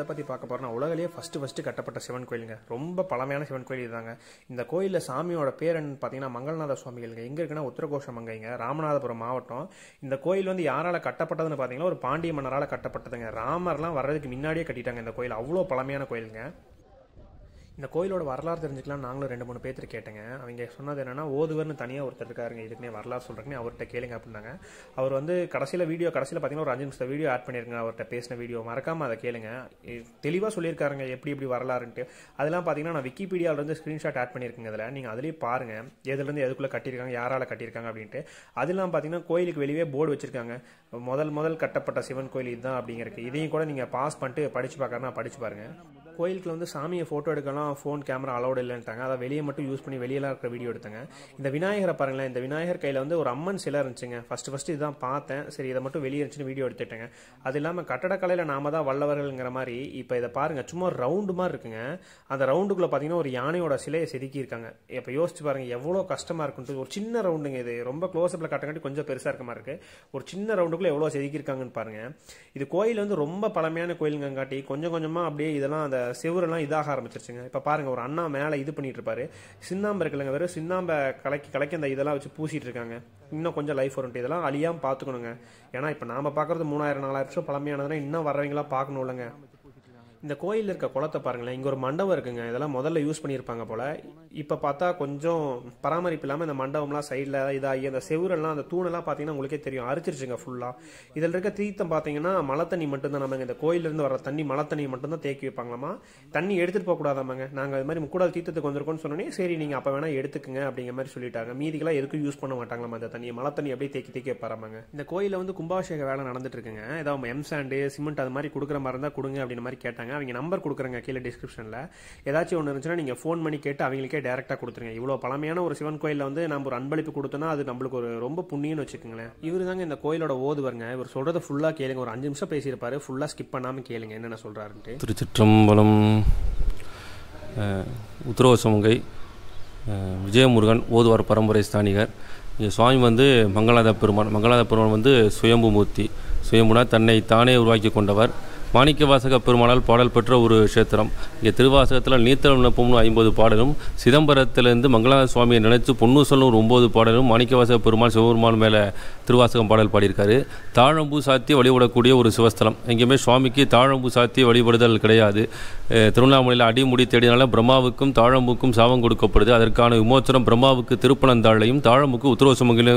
எதை பற்றி பார்க்க போகிறோம்னா உலகிலேயே ஃபஸ்ட்டு ஃபஸ்ட்டு கட்டப்பட்ட சிவன் கோயிலுங்க ரொம்ப பழமையான சிவன் கோயில் இதுதாங்க இந்த கோயிலில் சாமியோட பேர் பார்த்தீங்கன்னா மங்கள்நாத சுவாமிகள் எங்கே இருக்குன்னா உத்தரகோஷமங்கைங்க ராமநாதபுரம் மாவட்டம் இந்த கோயில் வந்து யாரால் கட்டப்பட்டதுன்னு பார்த்தீங்கன்னா ஒரு பாண்டிய மன்னரால் கட்டப்பட்டதுங்க ராமர்லாம் வர்றதுக்கு முன்னாடியே கட்டிட்டாங்க இந்த கோயில் அவ்வளோ பழமையான கோயிலுங்க இந்த கோயிலோட வரலாறு தெரிஞ்சுக்கலாம் நாங்களும் ரெண்டு மூணு பேர்த்து கேட்டேங்க அவங்க சொன்னது என்னென்னா ஓதுவர்னு தனியாக ஒருத்தர் இருக்காருங்க இதுக்குனே வரலாறு சொல்கிறேங்க அவர்கிட்ட கேளுங்க அப்படின்னாங்க அவர் வந்து கடைசியில் வீடியோ கடைசியில் பார்த்தீங்கன்னா ஒரு அஞ்சு நிமிஷம் வீடியோ ஆட் பண்ணியிருக்காங்க அவர்கிட்ட பேசின வீடியோ மறக்காமல் அதை கேளுங்க தெளிவாக சொல்லியிருக்காருங்க எப்படி எப்படி வரலாறுன்ட்டு அதெல்லாம் பார்த்தீங்கன்னா நான் விக்கிபீடியாவிலேருந்து ஸ்க்ரீன்ஷாட் ஆட் பண்ணியிருக்கேங்க அதில் நீங்கள் அதுலேயே பாருங்கள் எதுலேருந்து எதுக்குள்ளே கட்டியிருக்காங்க யாரால் கட்டியிருக்காங்க அப்படின்ட்டு அதெல்லாம் பார்த்தீங்கன்னா கோயிலுக்கு வெளியே போர்டு வச்சிருக்காங்க முதல் முதல் கட்டப்பட்ட சிவன் கோயில் இதுதான் அப்படிங்கிறது இதையும் கூட நீங்கள் பாஸ் பண்ணிட்டு படித்து பார்க்கறனா படித்து பாருங்கள் கோயிலுக்குள்ள வந்து சாமியை ஃபோட்டோ எடுக்கலாம் ஃபோன் கேமரா அலோடு இல்லைன்ட்டாங்க அதை வெளியே மட்டும் யூஸ் பண்ணி வெளியெல்லாம் இருக்கிற வீடியோ எடுத்தங்க இந்த விநாயகரை பாருங்களேன் இந்த விநாயகர் கையில் வந்து ஒரு அம்மன் சிலை இருந்துச்சுங்க ஃபஸ்ட்டு ஃபஸ்ட்டு இதுதான் பார்த்தேன் சரி இதை மட்டும் வெளியே இருந்துச்சுன்னு வீடியோ எடுத்துட்டேங்க அது இல்லாமல் கட்டடக்கலையில் நாம தான் வல்லவர்கள்ங்கிற மாதிரி இப்போ இதை பாருங்கள் சும்மா ரவுண்டு மாதிரி இருக்குங்க அந்த ரவுண்டுக்குள்ளே பார்த்தீங்கன்னா ஒரு யானையோட சிலையை செதுக்கியிருக்காங்க இப்போ யோசிச்சு பாருங்கள் எவ்வளோ கஷ்டமாக இருக்குன்ட்டு ஒரு சின்ன ரவுண்டுங்க இது ரொம்ப அப்பில் கட்டங்காட்டி கொஞ்சம் பெருசாக இருக்க மாதிரி இருக்குது ஒரு சின்ன ரவுண்டுக்குள்ளே எவ்வளோ செதுக்கியிருக்காங்கன்னு பாருங்கள் இது கோயில் வந்து ரொம்ப பழமையான காட்டி கொஞ்சம் கொஞ்சமாக அப்படியே இதெல்லாம் அந்த செவரெல்லாம் இதாக ஆரம்பிச்சிருச்சுங்க இப்போ பாருங்கள் ஒரு அண்ணா மேலே இது பண்ணிட்டு இருப்பாரு சின்னாம்பு இருக்குல்லங்க வெறும் சின்னாம்பை கலக்கி கலக்கி அந்த இதெல்லாம் வச்சு பூசிட்டு இருக்காங்க இன்னும் கொஞ்சம் லைஃப் வரும்ட்டு இதெல்லாம் அழியாமல் பார்த்துக்கணுங்க ஏன்னா இப்போ நாம் பார்க்குறது மூணாயிரம் நாலாயிரம் வருஷம் பழமையானதுன்னா இன்னும் வரவங்களாம் பார்க்கணும் இல்லைங்க இந்த கோயிலில் இருக்க குளத்தை பாருங்களேன் இங்கே ஒரு மண்டபம் இருக்குங்க இதெல்லாம் முதல்ல யூஸ் பண்ணியிருப்பாங்க போல் இப்போ பார்த்தா கொஞ்சம் பராமரிப்பு இல்லாமல் இந்த மண்டபம்லாம் சைடில் இதாகி அந்த செவுரெல்லாம் அந்த தூணெல்லாம் பார்த்தீங்கன்னா உங்களுக்கே தெரியும் அரிச்சிருச்சுங்க ஃபுல்லாக இதில் இருக்க தீர்த்தம் பார்த்தீங்கன்னா மழை தண்ணி மட்டும்தான் நம்ம இந்த இருந்து வர தண்ணி மழை தண்ணி மட்டும்தான் தேக்கி வைப்பாங்களாமா தண்ணி எடுத்துகிட்டு கூடாதாமாங்க நாங்கள் இது மாதிரி முக்கூடால் தீர்த்தத்துக்கு வந்திருக்கோம்னு சொன்னோன்னே சரி நீங்கள் அப்போ வேணால் எடுத்துக்கங்க அப்படிங்கிற மாதிரி சொல்லிட்டாங்க மீதிக்கெல்லாம் எதுக்கும் யூஸ் பண்ண மாட்டாங்களாமா அந்த தண்ணியை மழை தண்ணி அப்படியே தேக்கி தேக்கி வைப்பாராமாங்க இந்த கோயிலில் வந்து கும்பாபிஷேக வேலை நடந்துட்டு இருக்குங்க ஏதாவது எம் சாண்டு சிமெண்ட் அது மாதிரி கொடுக்குற மாதிரி இருந்தா கொடுங்க அப்படின்னு மாதிரி கேட்டாங்க கேட்குறாங்க அவங்க நம்பர் கொடுக்குறங்க கீழே டிஸ்கிரிப்ஷனில் ஏதாச்சும் ஒன்று இருந்துச்சுன்னா நீங்கள் ஃபோன் பண்ணி கேட்டு அவங்களுக்கே டேரெக்டாக கொடுத்துருங்க இவ்வளோ பழமையான ஒரு சிவன் கோயிலில் வந்து நம்ம ஒரு அன்பளிப்பு கொடுத்தோம்னா அது நம்மளுக்கு ஒரு ரொம்ப புண்ணியம்னு வச்சுக்கோங்களேன் இவர் தாங்க இந்த கோயிலோட ஓதுவருங்க இவர் சொல்கிறத ஃபுல்லாக கேளுங்க ஒரு அஞ்சு நிமிஷம் பேசியிருப்பாரு ஃபுல்லாக ஸ்கிப் பண்ணாமல் கேளுங்க என்னென்ன சொல்கிறாருன்ட்டு திருச்சிற்றம்பலம் உத்தரவசமுகை விஜயமுருகன் ஓதுவார் பரம்பரை ஸ்தானிகர் இங்கே சுவாமி வந்து மங்களாத பெருமான் மங்களாத பெருமான் வந்து சுயம்புமூர்த்தி சுயம்புனா தன்னை தானே உருவாக்கி கொண்டவர் மாணிக்கவாசக பெருமானால் பாடல் பெற்ற ஒரு க்ஷேத்திரம் இங்கே திருவாசகத்தில் நீத்தல் நப்பம்னு ஐம்பது பாடலும் சிதம்பரத்திலிருந்து மங்களாத சுவாமியை நினைத்து பொன்னூசல்னு ஒரு ஒம்பது பாடலும் மாணிக்கவாசக பெருமாள் சிவபெருமான் மேலே திருவாசகம் பாடல் பாடியிருக்காரு தாழம்பூ சாத்தி வழிபடக்கூடிய ஒரு சிவஸ்தலம் எங்கேயுமே சுவாமிக்கு தாழம்பூ சாத்தி வழிபடுதல் கிடையாது திருவண்ணாமலையில் அடிமுடி தேடினால பிரம்மாவுக்கும் தாழம்புக்கும் சாபம் கொடுக்கப்படுது அதற்கான விமோச்சனம் பிரம்மாவுக்கு திருப்பணந்தாழையும் தாழம்புக்கு உத்தரவு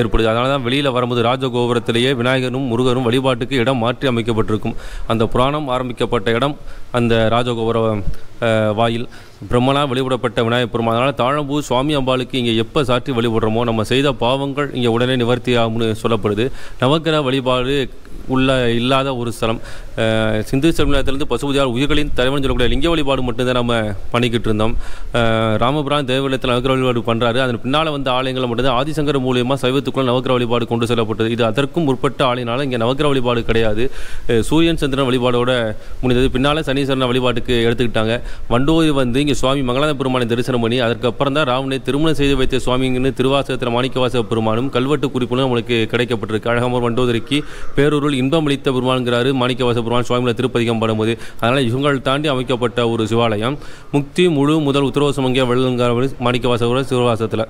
ஏற்படுது அதனால தான் வெளியில் வரும்போது ராஜகோபுரத்திலேயே விநாயகரும் முருகரும் வழிபாட்டுக்கு இடம் மாற்றி அமைக்கப்பட்டிருக்கும் அந்த புராணம் ஆரம்பிக்கப்பட்ட இடம் அந்த ராஜகோபுர வாயில் பிரம்மனாக வழிபடப்பட்ட விநாயகப் பெருமாள் அதனால் தாழம்பூ சுவாமி அம்பாளுக்கு இங்கே எப்போ சாற்றி வழிபடுறோமோ நம்ம செய்த பாவங்கள் இங்கே உடனே நிவர்த்தி ஆகும்னு சொல்லப்படுது நவக்கிர வழிபாடு உள்ள இல்லாத ஒரு ஸ்தலம் சிந்து சமுதாயத்திலிருந்து பசுபதியார் உயிர்களின் தலைவன் சொல்லக்கூடிய லிங்க வழிபாடு மட்டும்தான் நம்ம பண்ணிக்கிட்டு இருந்தோம் ராமபுரம் தேவாலயத்தில் நவக்கிர வழிபாடு பண்ணுறாரு அதன் பின்னால் வந்த ஆலயங்களை மட்டும்தான் ஆதிசங்கர மூலியமாக சைவத்துக்குள்ள நவக்கிர வழிபாடு கொண்டு செல்லப்பட்டது இது அதற்கும் முற்பட்ட ஆலையினால் இங்கே நவக்கிர வழிபாடு கிடையாது சூரியன் சந்திரன் வழிபாடோட முடிந்தது பின்னால் சனீஸ்வரன் வழிபாட்டுக்கு எடுத்துக்கிட்டாங்க வண்டூர் வந்து இங்கே சுவாமி மங்களாத பெருமானை தரிசனம் பண்ணி அதுக்கப்புறம் தான் ராவணை திருமணம் செய்து வைத்த சுவாமிங்கன்னு திருவாசகத்தில் மாணிக்கவாச பெருமானும் கல்வெட்டு குறிப்புகளும் நம்மளுக்கு கிடைக்கப்பட்டிருக்கு அழகாமூர் வண்டோதரிக்கு பேரூரில் இன்பம் அளித்த பெருமானுங்கிறாரு மாணிக்கவாச பெருமான் சுவாமியில் திருப்பதிகம் படும்போது அதனால் இவங்கள் தாண்டி அமைக்கப்பட்ட ஒரு சிவாலயம் முக்தி முழு முதல் உத்தரவசம் அங்கே வெள்ளங்கார மாணிக்கவாச திருவாசத்தில்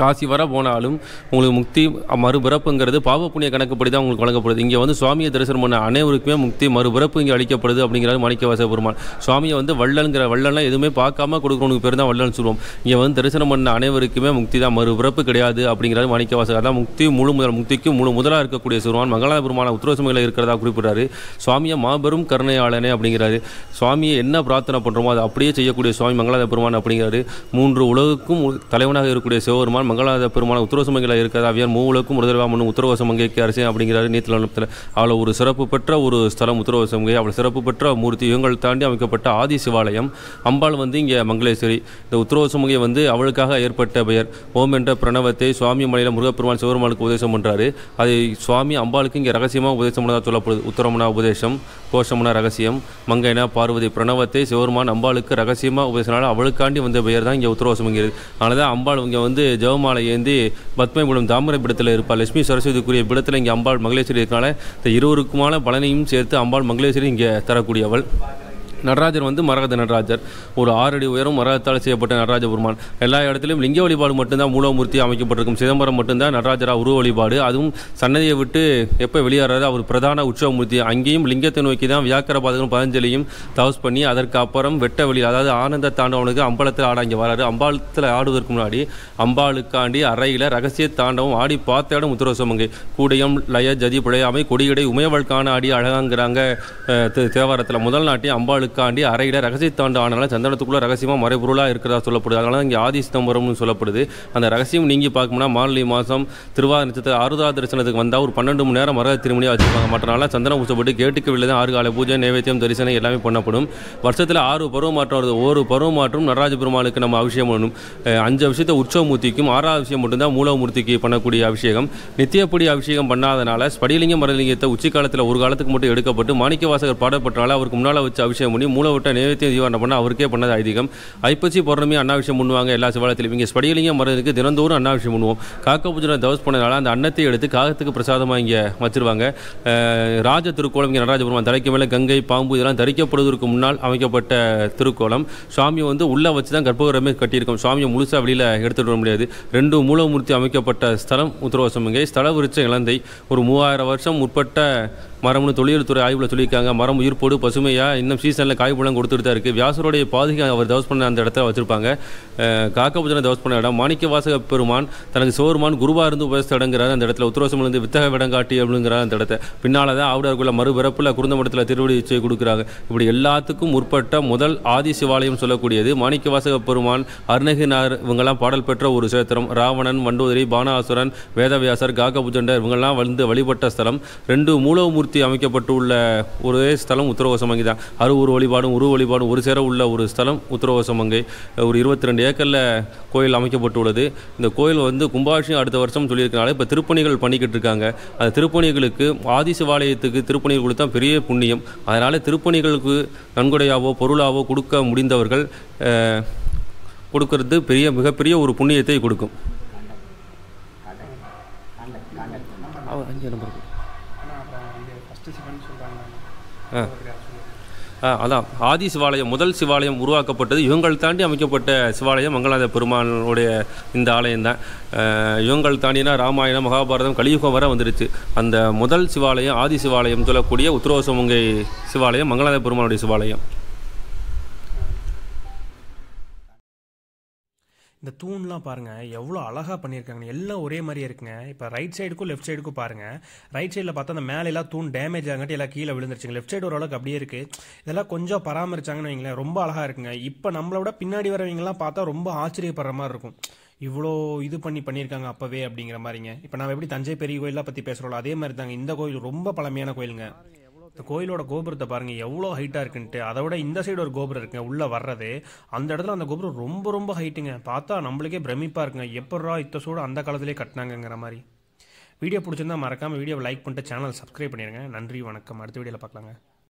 காசி வர போனாலும் உங்களுக்கு முக்தி மறுபிறப்புங்கிறது பாவ புண்ணிய கணக்குப்படி தான் உங்களுக்கு வழங்கப்படுது இங்கே வந்து சுவாமியை தரிசனம் பண்ண அனைவருக்குமே முக்தி மறுபிறப்பு இங்கே அளிக்கப்படுது அப்படிங்கிறது மணிக்க பெருமான் சுவாமியை வந்து வள்ளலுங்கிற வள்ளலாம் எதுவுமே பார்க்காம கொடுக்குறவனுக்கு பேர் தான் வள்ளல்னு சொல்லுவோம் இங்கே வந்து தரிசனம் பண்ண அனைவருக்குமே முக்தி தான் மறுபிறப்பு கிடையாது அப்படிங்கிறது மணிக்கவாச அதான் முக்தி முழு முதல் முக்திக்கு முழு முதலாக இருக்கக்கூடிய சிறுவான் மங்களா பெருமான உத்தரவசமையில் இருக்கிறதா குறிப்பிட்றாரு சுவாமியை மாபெரும் கருணையாளனே அப்படிங்கிறாரு சுவாமியை என்ன பிரார்த்தனை பண்ணுறோமோ அதை அப்படியே செய்யக்கூடிய சுவாமி மங்களாத பெருமான் அப்படிங்கிறாரு மூன்று உலகுக்கும் தலைவனாக இருக்கக்கூடிய சிவபெருமான் பெருமாள் மங்களாத பெருமாள் உத்தரவசமங்கையில் இருக்கிறது அவ்வியார் மூவலுக்கும் முருதர்வா உத்தரவச மங்கைக்கு அரசே அப்படிங்கிறாரு நீத்திலத்தில் அவளை ஒரு சிறப்பு பெற்ற ஒரு ஸ்தலம் மங்கை அவ்வளோ சிறப்பு பெற்ற மூர்த்தி இவங்கள் தாண்டி அமைக்கப்பட்ட ஆதி சிவாலயம் அம்பாள் வந்து இங்கே மங்களேஸ்வரி இந்த மங்கை வந்து அவளுக்காக ஏற்பட்ட பெயர் ஓம் என்ற பிரணவத்தை சுவாமி மலையில் முருகப்பெருமாள் சிவபெருமாளுக்கு உபதேசம் பண்ணுறாரு அதை சுவாமி அம்பாளுக்கு இங்கே ரகசியமாக உபதேசம் பண்ணதாக சொல்லப்படுது உத்தரமனா உபதேசம் கோஷமனா ரகசியம் மங்கைனா பார்வதி பிரணவத்தை சிவபெருமான் அம்பாளுக்கு ரகசியமாக உபதேசனால அவளுக்காண்டி வந்த பெயர் தான் இங்கே உத்தரவசம் இங்கே அதனால தான் அம்பாள் இங்கே வந்து ஜெவ மாலை ஏந்தி பத்மபுரம் தாமிரபுரத்தில் இருப்பாள் லட்சுமி சரஸ்வதிக்குரிய பிடத்தில் இங்கே அம்பாள் மங்களேஸ்வரி இருக்கனால இந்த இருவருக்குமான பலனையும் சேர்த்து அம்பாள் மங்களேஸ்வரி இங்கே தரக்கூடியவள் நடராஜர் வந்து மரகத நடராஜர் ஒரு ஆறடி உயரம் மரகத்தால் செய்யப்பட்ட நடராஜ பெருமான் எல்லா இடத்துலையும் லிங்க வழிபாடு மட்டும்தான் மூலமூர்த்தி அமைக்கப்பட்டிருக்கும் சிதம்பரம் மட்டும்தான் நடராஜரா உருவ வழிபாடு அதுவும் சன்னதியை விட்டு எப்போ வெளியேறாரு அவர் பிரதான உற்சவமூர்த்தி அங்கேயும் லிங்கத்தை நோக்கி தான் வியாக்கர பாதகம் பதஞ்சலியும் தவஸ் பண்ணி அதற்கு அப்புறம் வெட்ட வெளியில் அதாவது ஆனந்த தாண்டவனுக்கு அம்பலத்தில் ஆட இங்கே வராரு அம்பாலத்தில் ஆடுவதற்கு முன்னாடி அம்பாளுக்காண்டி அறையில் ரகசிய தாண்டவம் ஆடி பார்த்த இடம் முத்துரசமங்கு கூடையம் லய ஜதி புழையாமை கொடியடை உமையவள் ஆடி அழகாங்கிறாங்க தேவாரத்தில் முதல் நாட்டி அம்பாளுக்கு காண்டி அறையில் ரகசியத்தாண்டு ஆனாலும் சந்தனத்துக்குள்ளே ரகசியமாக மறைபொருளாக இருக்கிறதா சொல்லப்படுது அதனால இங்கே ஆதி சிதம்பரம்னு சொல்லப்படுது அந்த ரகசியம் நீங்கள் பார்க்கணும்னா மார்கழி மாதம் திருவாரூர் நட்சத்திர அறுதா தரிசனத்துக்கு வந்தால் ஒரு பன்னெண்டு மணி நேரம் மரக திருமணியாக வச்சுருப்பாங்க மற்ற சந்தனம் பூசப்பட்டு கேட்டுக்கு வெளியே தான் ஆறு கால பூஜை நைவேத்தியம் தரிசனம் எல்லாமே பண்ணப்படும் வருஷத்தில் ஆறு பருவ மாற்றம் வருது ஒரு பருவ மாற்றம் நடராஜ பெருமாளுக்கு நம்ம அபிஷேகம் பண்ணணும் அஞ்சு விஷயத்தை உற்சவமூர்த்திக்கும் ஆறாவது விஷயம் மட்டும்தான் மூலமூர்த்திக்கு பண்ணக்கூடிய அபிஷேகம் நித்தியப்படி அபிஷேகம் பண்ணாதனால ஸ்படிலிங்கம் மரலிங்கத்தை உச்சிக்காலத்தில் காலத்தில் ஒரு காலத்துக்கு மட்டும் எடுக்கப்பட்டு மாணிக்க வாசகர் பாடப்பட்டனால அவருக்கு முன்னால் வச்சு அபிஷேகம் பண்ணி சொல்லி மூலவிட்ட நேவேத்தியம் தீவாரணம் பண்ண அவருக்கே பண்ணது ஐதீகம் ஐப்பசி பௌர்ணமி அன்னாவிஷம் பண்ணுவாங்க எல்லா சிவாலயத்திலும் இங்கே ஸ்படிகலிங்கம் மரத்துக்கு தினந்தோறும் அன்னாவிஷம் பண்ணுவோம் காக்க பூஜனை தவஸ் பண்ணதுனால அந்த அன்னத்தை எடுத்து காகத்துக்கு பிரசாதமாக இங்கே வச்சிருவாங்க ராஜ திருக்கோலம் இங்கே நடராஜபுரம் தலைக்கு மேலே கங்கை பாம்பு இதெல்லாம் தரிக்கப்படுவதற்கு முன்னால் அமைக்கப்பட்ட திருக்கோளம் சுவாமியை வந்து உள்ளே வச்சு தான் கற்பகரமே கட்டியிருக்கோம் சுவாமியை முழுசாக வெளியில் எடுத்துகிட்டு வர முடியாது ரெண்டு மூலமூர்த்தி அமைக்கப்பட்ட ஸ்தலம் உத்தரவாசம் இங்கே ஸ்தல விருச்ச இலந்தை ஒரு மூவாயிரம் வருஷம் முற்பட்ட மரம்னு தொழில்துறை ஆய்வில் சொல்லியிருக்காங்க மரம் உயிர்ப்போடு பசுமையாக இன்னும் சீசன் காய் பழம் கொடுத்துட்டு தான் இருக்குது வியாசருடைய பாதுகை அவர் தவஸ் பண்ண அந்த இடத்துல வச்சுருப்பாங்க காக்கபுஜனை தவஸ் பண்ண இடம் மாணிக்க வாசக பெருமான் தனக்கு சோருமான் குருவாக இருந்து உபயோகித்து இடங்கிறார் அந்த இடத்துல உத்தரவசம் உத்தரவசமிலிருந்து வித்தக விடங்காட்டி அப்படிங்கிறார் அந்த இடத்த பின்னால் தான் ஆவுடாருக்குள்ள மறுபிறப்பில் குருந்தமடத்தில் திருவடி இச்சை கொடுக்குறாங்க இப்படி எல்லாத்துக்கும் முற்பட்ட முதல் ஆதி சிவாலயம் சொல்லக்கூடியது மாணிக்க வாசக பெருமான் அருணகினார் இவங்கெல்லாம் பாடல் பெற்ற ஒரு சேத்திரம் ராவணன் வண்டோதரி பானாசுரன் வேதவியாசர் காகபுஜண்டர் இவங்கெல்லாம் வந்து வழிபட்ட ஸ்தலம் ரெண்டு மூலவமூர்த்தி அமைக்கப்பட்டுள்ள ஒரே ஸ்தலம் உத்தரவசம் அங்கே தான் அறுபது வழிபாடும் உருவ வழிபாடும் ஒரு சேர உள்ள ஒரு ஸ்தலம் அங்கே ஒரு இருபத்தி ரெண்டு ஏக்கரில் கோயில் அமைக்கப்பட்டுள்ளது இந்த கோயில் வந்து கும்பாபிஷேகம் அடுத்த வருஷம் சொல்லியிருக்கனால இப்போ திருப்பணிகள் பண்ணிக்கிட்டு இருக்காங்க அந்த திருப்பணிகளுக்கு ஆதிசிவாலயத்துக்கு திருப்பணிகள் கொடுத்தா பெரிய புண்ணியம் அதனால் திருப்பணிகளுக்கு நன்கொடையாவோ பொருளாவோ கொடுக்க முடிந்தவர்கள் கொடுக்கறது பெரிய மிகப்பெரிய ஒரு புண்ணியத்தை கொடுக்கும் அஞ்சு நம்பர் ஆ அதான் ஆதி சிவாலயம் முதல் சிவாலயம் உருவாக்கப்பட்டது இவங்கள் தாண்டி அமைக்கப்பட்ட சிவாலயம் மங்களாத பெருமானுடைய இந்த ஆலயம் தான் இவங்கள் தாண்டினா ராமாயணம் மகாபாரதம் கலியுகம் வர வந்துருச்சு அந்த முதல் சிவாலயம் ஆதி சிவாலயம் சொல்லக்கூடிய உத்தரவசமுங்கை சிவாலயம் மங்களாத பெருமானுடைய சிவாலயம் இந்த தூண்லாம் பாருங்கள் எவ்வளோ அழகாக பண்ணியிருக்காங்க எல்லாம் ஒரே மாதிரியே இருக்குங்க இப்போ ரைட் சைடுக்கும் லெஃப்ட் சைடுக்கும் பாருங்கள் ரைட் சைடில் பார்த்தா அந்த மேலே எல்லாம் தூண் டேமேஜ் ஆகட்டி எல்லாம் கீழே விழுந்துருச்சுங்க லெஃப்ட் சைடு ஓரளவுக்கு அப்படியே இருக்குது இதெல்லாம் கொஞ்சம் பராமரிச்சாங்கன்னு வைங்களேன் ரொம்ப அழகாக இருக்குங்க இப்போ நம்மளை விட பின்னாடி வரவங்கலாம் பார்த்தா ரொம்ப ஆச்சரியப்படுற மாதிரி இருக்கும் இவ்வளோ இது பண்ணி பண்ணியிருக்காங்க அப்போவே அப்படிங்கிற மாதிரிங்க இப்போ நம்ம எப்படி தஞ்சை பெரிய கோயிலாக பற்றி பேசுகிறோம் அதே மாதிரி தாங்க இந்த கோயில் ரொம்ப பழமையான கோயிலுங்க இந்த கோயிலோட கோபுரத்தை பாருங்கள் எவ்வளோ ஹைட்டாக இருக்குன்ட்டு அதை விட இந்த சைடு ஒரு கோபுரம் இருக்குங்க உள்ளே வர்றது அந்த இடத்துல அந்த கோபுரம் ரொம்ப ரொம்ப ஹைட்டுங்க பார்த்தா நம்மளுக்கே பிரமிப்பாக இருக்குங்க எப்படா இத்த சூடு அந்த காலத்திலேயே கட்டினாங்கங்கிற மாதிரி வீடியோ பிடிச்சிருந்தா மறக்காமல் வீடியோவை லைக் பண்ணிட்டு சேனல் சப்ஸ்கிரைப் பண்ணிடுங்க நன்றி வணக்கம் அடுத்த வீடியோவில் பார்க்கலாங்க